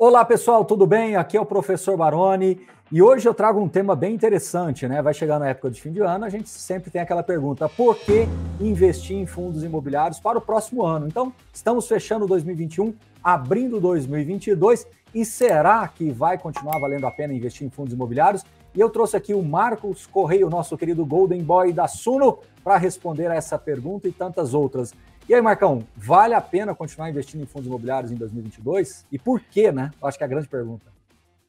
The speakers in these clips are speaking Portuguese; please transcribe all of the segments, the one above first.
Olá pessoal, tudo bem? Aqui é o professor Baroni e hoje eu trago um tema bem interessante, né? Vai chegar na época de fim de ano, a gente sempre tem aquela pergunta: por que investir em fundos imobiliários para o próximo ano? Então, estamos fechando 2021, abrindo 2022 e será que vai continuar valendo a pena investir em fundos imobiliários? E eu trouxe aqui o Marcos Correia, o nosso querido Golden Boy da Suno, para responder a essa pergunta e tantas outras. E aí, Marcão, vale a pena continuar investindo em fundos imobiliários em 2022? E por quê, né? Eu acho que é a grande pergunta.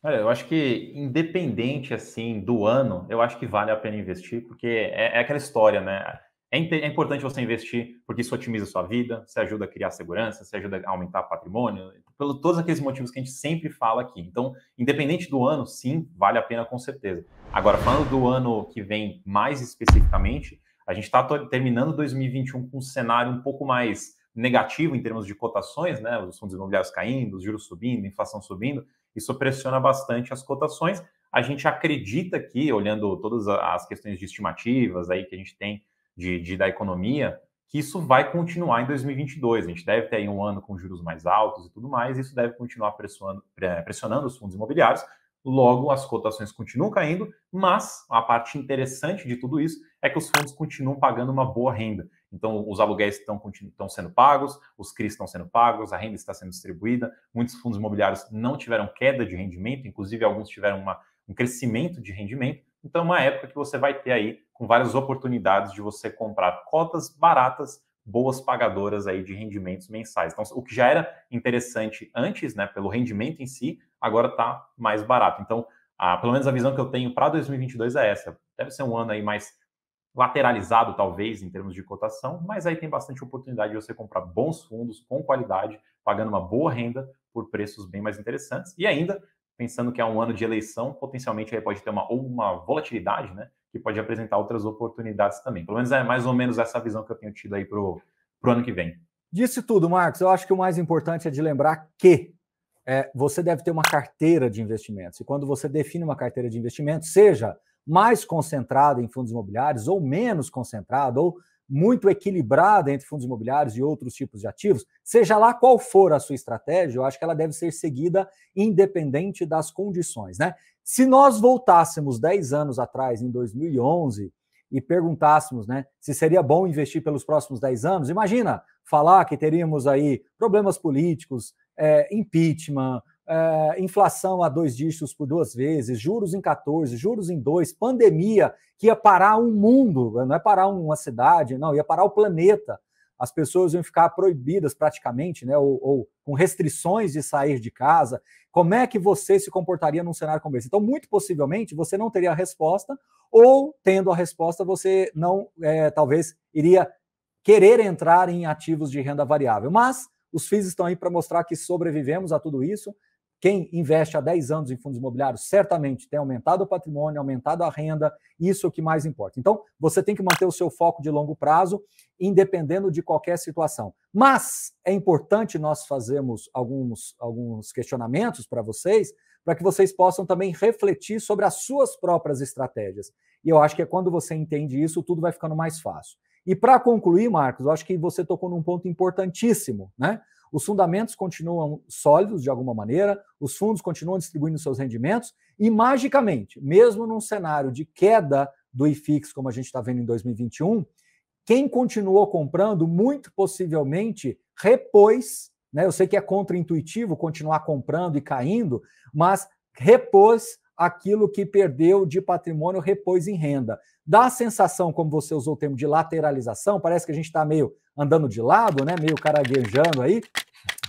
eu acho que independente assim do ano, eu acho que vale a pena investir, porque é, é aquela história, né? É, é, importante você investir porque isso otimiza a sua vida, você ajuda a criar segurança, você ajuda a aumentar patrimônio, pelo todos aqueles motivos que a gente sempre fala aqui. Então, independente do ano, sim, vale a pena com certeza. Agora, falando do ano que vem mais especificamente, a gente está terminando 2021 com um cenário um pouco mais negativo em termos de cotações, né? Os fundos imobiliários caindo, os juros subindo, inflação subindo, isso pressiona bastante as cotações. A gente acredita que, olhando todas as questões de estimativas aí que a gente tem de, de da economia, que isso vai continuar em 2022. A gente deve ter um ano com juros mais altos e tudo mais, e isso deve continuar pressionando, pressionando os fundos imobiliários, Logo, as cotações continuam caindo, mas a parte interessante de tudo isso é que os fundos continuam pagando uma boa renda. Então, os aluguéis estão, estão sendo pagos, os CRIs estão sendo pagos, a renda está sendo distribuída. Muitos fundos imobiliários não tiveram queda de rendimento, inclusive alguns tiveram uma, um crescimento de rendimento. Então, é uma época que você vai ter aí com várias oportunidades de você comprar cotas baratas boas pagadoras aí de rendimentos mensais. Então, o que já era interessante antes, né, pelo rendimento em si, agora está mais barato. Então, a, pelo menos a visão que eu tenho para 2022 é essa. Deve ser um ano aí mais lateralizado, talvez, em termos de cotação, mas aí tem bastante oportunidade de você comprar bons fundos com qualidade, pagando uma boa renda por preços bem mais interessantes e ainda pensando que é um ano de eleição, potencialmente aí pode ter uma, ou uma volatilidade, né? Que pode apresentar outras oportunidades também. Pelo menos é mais ou menos essa visão que eu tenho tido aí para o ano que vem. Disse tudo, Marcos. Eu acho que o mais importante é de lembrar que é, você deve ter uma carteira de investimentos. E quando você define uma carteira de investimentos, seja mais concentrada em fundos imobiliários ou menos concentrada, ou muito equilibrada entre fundos imobiliários e outros tipos de ativos, seja lá qual for a sua estratégia, eu acho que ela deve ser seguida independente das condições, né? Se nós voltássemos 10 anos atrás, em 2011, e perguntássemos, né, se seria bom investir pelos próximos 10 anos, imagina falar que teríamos aí problemas políticos, é, impeachment, eh, inflação a dois dígitos por duas vezes, juros em 14, juros em 2, pandemia que ia parar um mundo, não é parar uma cidade, não, ia parar o planeta. As pessoas iam ficar proibidas praticamente, né, ou, ou com restrições de sair de casa. Como é que você se comportaria num cenário como esse? Então, muito possivelmente, você não teria a resposta, ou tendo a resposta, você não, é, talvez, iria querer entrar em ativos de renda variável. Mas os FIIs estão aí para mostrar que sobrevivemos a tudo isso quem investe há 10 anos em fundos imobiliários certamente tem aumentado o patrimônio, aumentado a renda, isso é o que mais importa. Então, você tem que manter o seu foco de longo prazo, independendo de qualquer situação. Mas é importante nós fazermos alguns, alguns questionamentos para vocês, para que vocês possam também refletir sobre as suas próprias estratégias. E eu acho que é quando você entende isso, tudo vai ficando mais fácil. E para concluir, Marcos, eu acho que você tocou num ponto importantíssimo, né? os fundamentos continuam sólidos de alguma maneira, os fundos continuam distribuindo seus rendimentos e, magicamente, mesmo num cenário de queda do IFIX, como a gente está vendo em 2021, quem continuou comprando, muito possivelmente, repôs. Né? Eu sei que é contraintuitivo continuar comprando e caindo, mas repôs aquilo que perdeu de patrimônio, repôs em renda. Dá a sensação, como você usou o termo de lateralização, parece que a gente está meio andando de lado, né, meio caraguejando aí,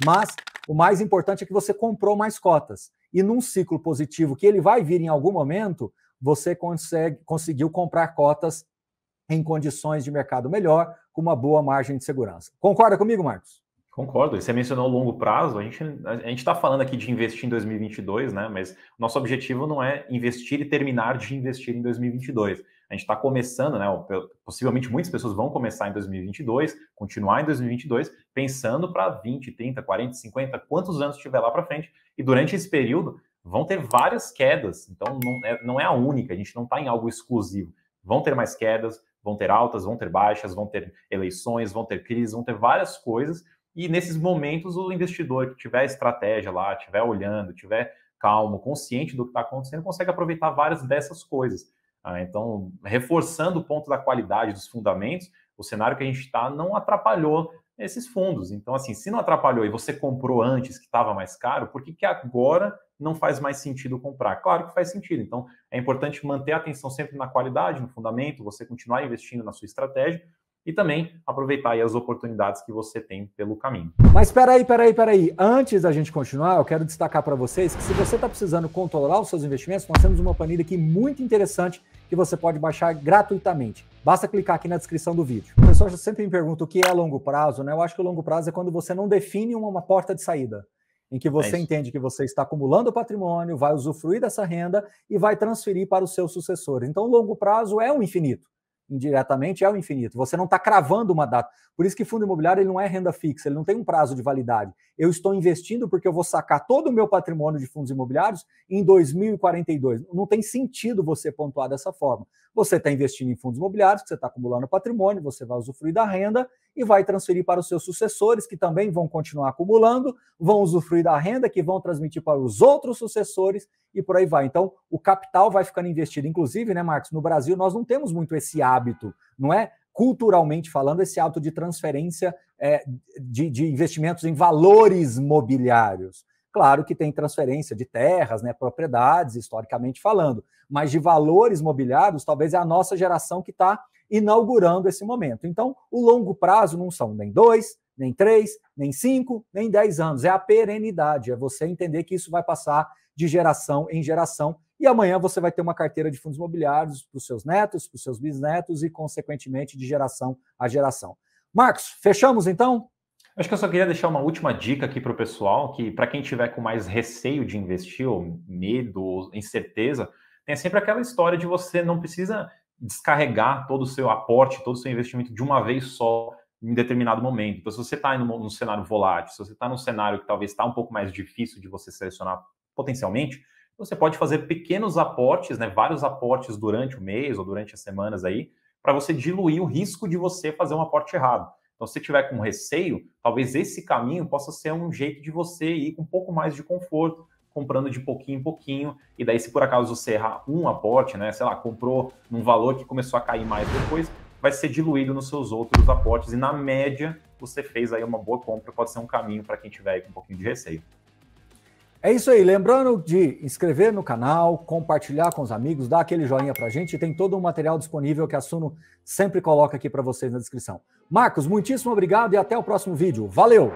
mas o mais importante é que você comprou mais cotas. E num ciclo positivo que ele vai vir em algum momento, você consegue, conseguiu comprar cotas em condições de mercado melhor, com uma boa margem de segurança. Concorda comigo, Marcos? Concordo. E você mencionou o longo prazo. A gente a gente está falando aqui de investir em 2022, né? Mas nosso objetivo não é investir e terminar de investir em 2022. A gente está começando, né? Possivelmente muitas pessoas vão começar em 2022, continuar em 2022, pensando para 20, 30, 40, 50, quantos anos tiver lá para frente. E durante esse período vão ter várias quedas. Então não é, não é a única. A gente não está em algo exclusivo. Vão ter mais quedas, vão ter altas, vão ter baixas, vão ter eleições, vão ter crises, vão ter várias coisas. E nesses momentos, o investidor que tiver estratégia lá, tiver olhando, tiver calmo, consciente do que está acontecendo, consegue aproveitar várias dessas coisas. Ah, então, reforçando o ponto da qualidade dos fundamentos, o cenário que a gente está não atrapalhou esses fundos. Então, assim, se não atrapalhou e você comprou antes que estava mais caro, por que, que agora não faz mais sentido comprar? Claro que faz sentido. Então, é importante manter a atenção sempre na qualidade, no fundamento, você continuar investindo na sua estratégia, e também aproveitar as oportunidades que você tem pelo caminho. Mas peraí, peraí, peraí. Antes da gente continuar, eu quero destacar para vocês que se você está precisando controlar os seus investimentos, nós temos uma planilha aqui muito interessante que você pode baixar gratuitamente. Basta clicar aqui na descrição do vídeo. O pessoal sempre me pergunta o que é longo prazo, né? Eu acho que o longo prazo é quando você não define uma porta de saída em que você é entende que você está acumulando patrimônio, vai usufruir dessa renda e vai transferir para os seus sucessores. Então, o longo prazo é um infinito indiretamente é o infinito. Você não está cravando uma data. Por isso que fundo imobiliário ele não é renda fixa, ele não tem um prazo de validade. Eu estou investindo porque eu vou sacar todo o meu patrimônio de fundos imobiliários em 2042. Não tem sentido você pontuar dessa forma. Você está investindo em fundos imobiliários, que você está acumulando patrimônio, você vai usufruir da renda e vai transferir para os seus sucessores, que também vão continuar acumulando, vão usufruir da renda, que vão transmitir para os outros sucessores e por aí vai. Então, o capital vai ficando investido. Inclusive, né, Marcos, no Brasil nós não temos muito esse hábito, não é? Culturalmente falando, esse hábito de transferência é, de, de investimentos em valores mobiliários. Claro que tem transferência de terras, né, propriedades, historicamente falando, mas de valores mobiliários, talvez é a nossa geração que está inaugurando esse momento. Então, o longo prazo não são nem dois, nem três, nem cinco, nem dez anos. É a perenidade, é você entender que isso vai passar de geração em geração. E amanhã você vai ter uma carteira de fundos imobiliários para os seus netos, para os seus bisnetos e, consequentemente, de geração a geração. Marcos, fechamos então? Acho que eu só queria deixar uma última dica aqui para o pessoal, que para quem tiver com mais receio de investir, ou medo, ou incerteza, tem sempre aquela história de você não precisa descarregar todo o seu aporte, todo o seu investimento de uma vez só em determinado momento. Então, se você está em um cenário volátil, se você está num cenário que talvez está um pouco mais difícil de você selecionar potencialmente, você pode fazer pequenos aportes, né, vários aportes durante o mês ou durante as semanas aí, para você diluir o risco de você fazer um aporte errado. Então, se você tiver com receio, talvez esse caminho possa ser um jeito de você ir com um pouco mais de conforto, comprando de pouquinho em pouquinho, e daí se por acaso você errar um aporte, né, sei lá, comprou num valor que começou a cair mais depois, vai ser diluído nos seus outros aportes, e na média você fez aí uma boa compra, pode ser um caminho para quem tiver aí com um pouquinho de receio. É isso aí, lembrando de inscrever no canal, compartilhar com os amigos, dar aquele joinha para a gente, tem todo o material disponível que a Suno sempre coloca aqui para vocês na descrição. Marcos, muitíssimo obrigado e até o próximo vídeo. Valeu!